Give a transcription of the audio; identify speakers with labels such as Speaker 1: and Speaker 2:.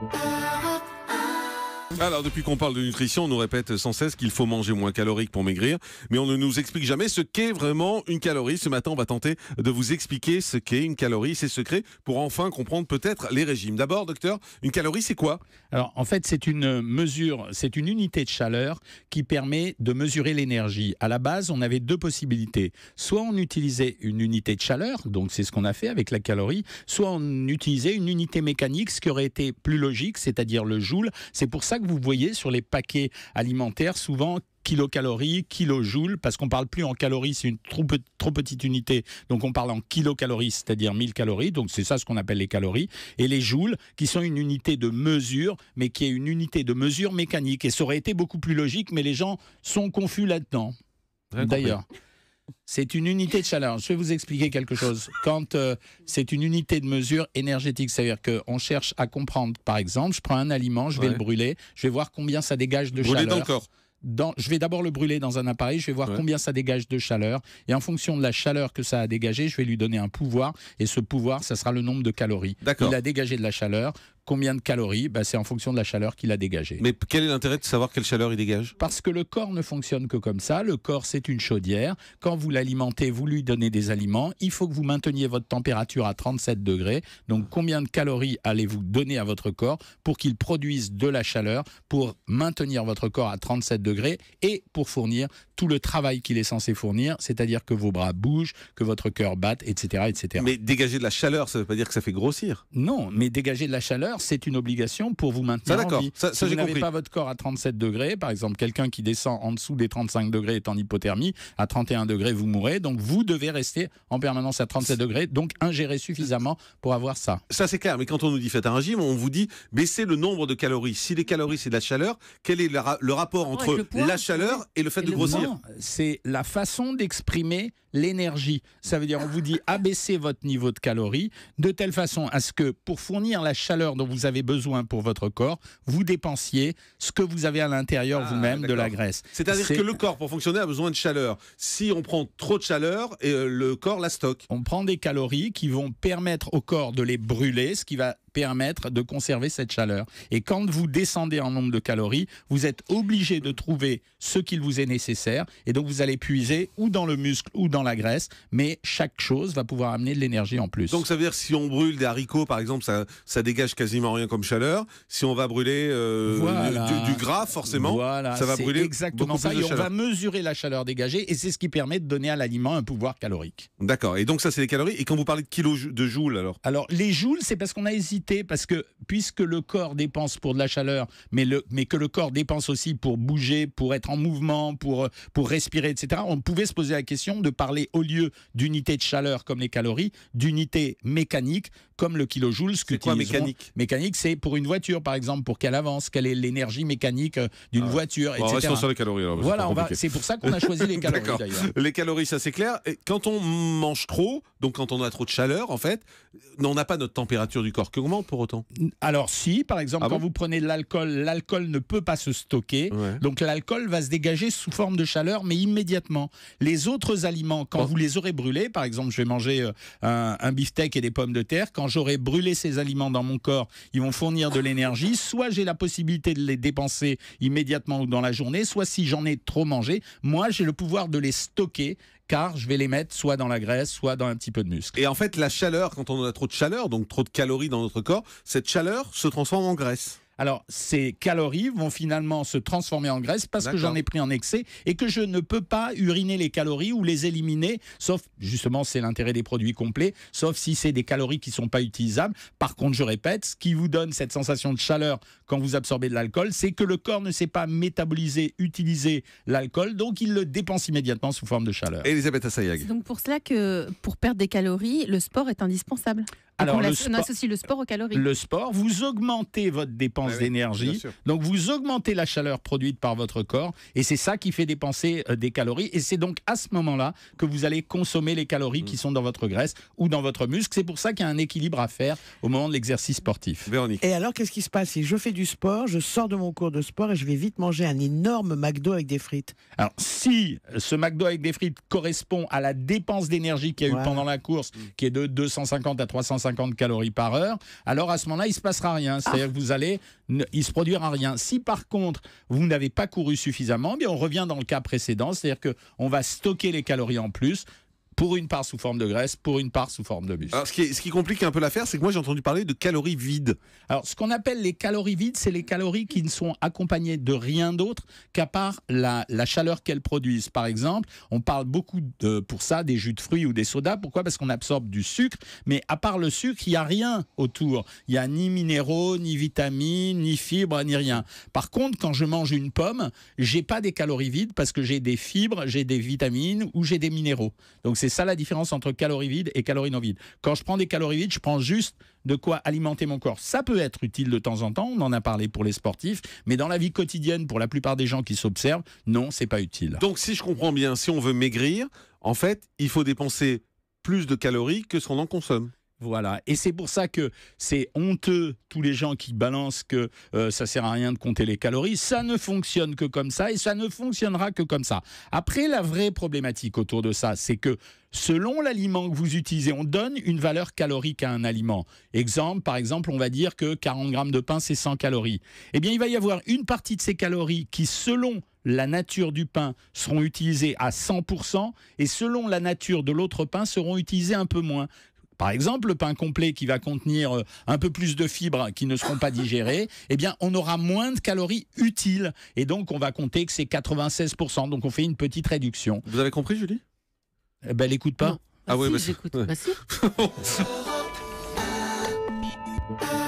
Speaker 1: Bye. Alors depuis qu'on parle de nutrition, on nous répète sans cesse qu'il faut manger moins calorique pour maigrir, mais on ne nous explique jamais ce qu'est vraiment une calorie. Ce matin, on va tenter de vous expliquer ce qu'est une calorie, ses secrets, pour enfin comprendre peut-être les régimes. D'abord, docteur, une calorie, c'est quoi
Speaker 2: Alors en fait, c'est une mesure, c'est une unité de chaleur qui permet de mesurer l'énergie. À la base, on avait deux possibilités. Soit on utilisait une unité de chaleur, donc c'est ce qu'on a fait avec la calorie, soit on utilisait une unité mécanique, ce qui aurait été plus logique, c'est-à-dire le joule. C'est pour ça que vous voyez sur les paquets alimentaires souvent kilocalories, kilojoules, parce qu'on parle plus en calories, c'est une trop, trop, petite unité, donc on parle en kilocalories, c'est-à-dire 1000 calories, donc c'est ça ce qu'on appelle les calories, et les joules, qui sont une unité de mesure, mais qui est une unité de mesure mécanique, et ça aurait été beaucoup plus logique, mais les gens sont confus là-dedans, d'ailleurs. C'est une unité de chaleur. Je vais vous expliquer quelque chose. Quand euh, c'est une unité de mesure énergétique, c'est-à-dire qu'on cherche à comprendre, par exemple, je prends un aliment, je vais le brûler, je vais voir combien ça dégage de chaleur. je vais d'abord le brûler dans un appareil, je vais voir combien ça dégage de chaleur, et en fonction de la chaleur que ça a dégagé, je vais lui donner un pouvoir, et ce pouvoir, ça sera le nombre de calories. qu'il a dégagé de la chaleur, Combien de calories bah, C'est en fonction de la chaleur qu'il a dégagée. Mais quel est l'intérêt de savoir quelle chaleur il dégage Parce que le corps ne fonctionne que comme ça. Le corps, c'est une chaudière. Quand vous l'alimentez, vous lui donnez des aliments. Il faut que vous mainteniez votre température à 37 degrés. Donc combien de calories allez-vous donner à votre corps pour qu'il produise de la chaleur pour maintenir votre corps à 37 degrés et pour fournir tout le travail qu'il est censé fournir, c'est-à-dire que vos bras bougent, que votre cœur batte, etc., etc. Mais dégager de la chaleur, ça ne veut pas dire que ça fait grossir. Non, mais dégager de la chaleur, c'est une obligation pour vous maintenir en vie. Ça, vous n'avez pas votre corps à 37 degrés, par exemple, quelqu'un qui descend en dessous des 35 degrés est en hypothermie, à 31 degrés, vous mourrez. Donc, vous devez rester en permanence à 37 degrés, donc ingérer suffisamment pour avoir ça. Ça, c'est clair. Mais quand on nous dit faites un régime, on vous dit baissez le nombre de calories. Si les calories, c'est de la chaleur,
Speaker 1: quel est le, rapport entre la chaleur et le fait de grossir
Speaker 2: C'est la façon d'exprimer l'énergie. Ça veut dire, on vous dit abaissez votre niveau de calories de telle façon à ce que pour fournir la chaleur dont vous avez besoin pour votre corps, vous dépensiez ce que vous avez à l'intérieur ah, vous-même de la graisse. C'est-à-dire que le corps, pour fonctionner, a besoin de chaleur. Si on prend trop de chaleur, et euh, le corps la stocke. On prend des calories qui vont permettre au corps de les brûler, ce qui va permettre de conserver cette chaleur. Et quand vous descendez en nombre de calories, vous êtes obligé de trouver ce qu'il vous est nécessaire. Et donc vous allez puiser ou dans le muscle ou dans la graisse, mais chaque chose va pouvoir amener de l'énergie en plus. Donc
Speaker 1: ça veut dire si on brûle des haricots, par exemple, ça, ça dégage quasiment rien comme chaleur. Si on va brûler euh, du, gras, forcément, ça va brûler. Exactement ça. Et on va
Speaker 2: mesurer la chaleur dégagée. Et c'est ce qui permet de donner à l'aliment un pouvoir calorique. D'accord. Et donc ça, c'est les calories. Et quand vous parlez de kilos de joules, alors Alors les joules, c'est parce qu'on a hésité parce que puisque le corps dépense pour de la chaleur, mais, le, mais que le corps dépense aussi pour bouger, pour être en mouvement, pour, euh, pour respirer, etc., on pouvait se poser la question de parler au lieu d'unité de chaleur comme les calories, d'unité mécanique comme le kilojoule. Ce que quoi mécanique Mécanique, c'est pour une voiture, par exemple, pour qu'elle avance, quelle est l'énergie mécanique euh, d'une ah voiture, etc. sur les calories. c'est pour ça qu'on a choisi les calories d'ailleurs. Les
Speaker 1: calories, ça c'est clair. Et quand on mange trop, donc quand on a trop de chaleur, en fait, on n'a pas notre température du corps qui augmente pour autant
Speaker 2: Alors si, par exemple, ah quand vous prenez de l'alcool, l'alcool ne peut pas se stocker. Donc l'alcool va se dégager sous forme de chaleur, mais immédiatement. Les autres aliments, quand vous les aurez brûlés, par exemple, je vais manger euh, un, un beefsteak et des pommes de terre, quand j'aurai brûlé ces aliments dans mon corps, ils vont fournir de l'énergie. Soit j'ai la possibilité de les dépenser immédiatement ou dans la journée, soit si j'en ai trop mangé, moi j'ai le pouvoir de les stocker car je vais les mettre soit dans la graisse, soit dans un petit peu de muscle.
Speaker 1: Et en fait, la chaleur, quand on a trop de chaleur, donc
Speaker 2: trop de calories dans notre corps, cette chaleur se transforme en graisse. Alors, ces calories vont finalement se transformer en graisse parce que j'en ai pris en excès et que je ne peux pas uriner les calories ou les éliminer, sauf, justement, c'est l'intérêt des produits complets, sauf si c'est des calories qui ne sont pas utilisables. Par contre, je répète, ce qui vous donne cette sensation de chaleur quand vous absorbez de l'alcool, c'est que le corps ne sait pas métaboliser, utiliser l'alcool, donc il le dépense immédiatement sous forme de chaleur. Elisabeth Assayag. C'est donc pour cela que, pour perdre des calories, le sport est indispensable. Alors, on, associe
Speaker 1: le sport aux calories. Le
Speaker 2: sport, vous augmentez votre dépense d'énergie, donc vous augmentez la chaleur produite par votre corps, et c'est ça qui fait dépenser euh, des calories, et c'est donc à ce moment-là que vous allez consommer les calories qui mm. sont dans votre graisse ou dans votre muscle. C'est pour ça qu'il y a un équilibre à faire au moment de l'exercice sportif. Et alors, qu'est-ce qui se passe si je fais du sport, je sors de mon cours de sport et je vais vite manger un énorme McDo avec des frites Alors, si ce McDo avec des frites correspond à la dépense d'énergie qu'il y a eu pendant la course, mm. qui est de 250 à 350 50 calories par heure, alors à ce moment-là, il ne se passera rien. C'est-à-dire que vous allez, ne, il se produira rien. Si par contre, vous n'avez pas couru suffisamment, eh bien on revient dans le cas précédent, c'est-à-dire que on va stocker les calories en plus, pour une part sous forme de graisse, pour une part sous forme de muscle. Alors, ce, qui complique un peu l'affaire, c'est que moi j'ai entendu parler de calories vides. Alors, ce qu'on appelle les calories vides, c'est les calories qui ne sont accompagnées de rien d'autre qu'à part la, chaleur qu'elles produisent. Par exemple, on parle beaucoup de, pour ça des jus de fruits ou des sodas. Pourquoi Parce qu'on absorbe du sucre, mais à part le sucre, il n'y a rien autour. Il n'y a ni minéraux, ni vitamines, ni fibres, ni rien. Par contre, quand je mange une pomme, j'ai pas des calories vides parce que j'ai des fibres, j'ai des vitamines ou j'ai des minéraux. Donc c'est c'est ça la différence entre calories vides et calories non vides. Quand je prends des calories vides, je prends juste de quoi alimenter mon corps. Ça peut être utile de temps en temps, on en a parlé pour les sportifs, mais dans la vie quotidienne, pour la plupart des gens qui s'observent, non, c'est pas utile.
Speaker 1: Donc si je comprends bien, si on veut maigrir,
Speaker 2: en fait, il faut dépenser plus de calories que ce qu'on en consomme. Voilà. Et c'est pour ça que c'est honteux tous les gens qui balancent que euh, ça sert à rien de compter les calories. Ça ne fonctionne que comme ça et ça ne fonctionnera que comme ça. Après, la vraie problématique autour de ça, c'est que selon l'aliment que vous utilisez, on donne une valeur calorique à un aliment. Exemple, par exemple, on va dire que 40 grammes de pain, c'est 100 calories. Eh bien, il va y avoir une partie de ces calories qui, selon la nature du pain seront utilisées à 100% et selon la nature de l'autre pain seront utilisées un peu moins par exemple le pain complet qui va contenir euh, un peu plus de fibres qui ne seront pas digérées, eh bien on aura moins de calories utiles et donc on va compter que c'est 96%. Donc on fait une petite réduction.
Speaker 1: Vous avez compris Julie
Speaker 2: eh Ben écoute pas. Ah, oui, ah bah, j'écoute.
Speaker 1: Bah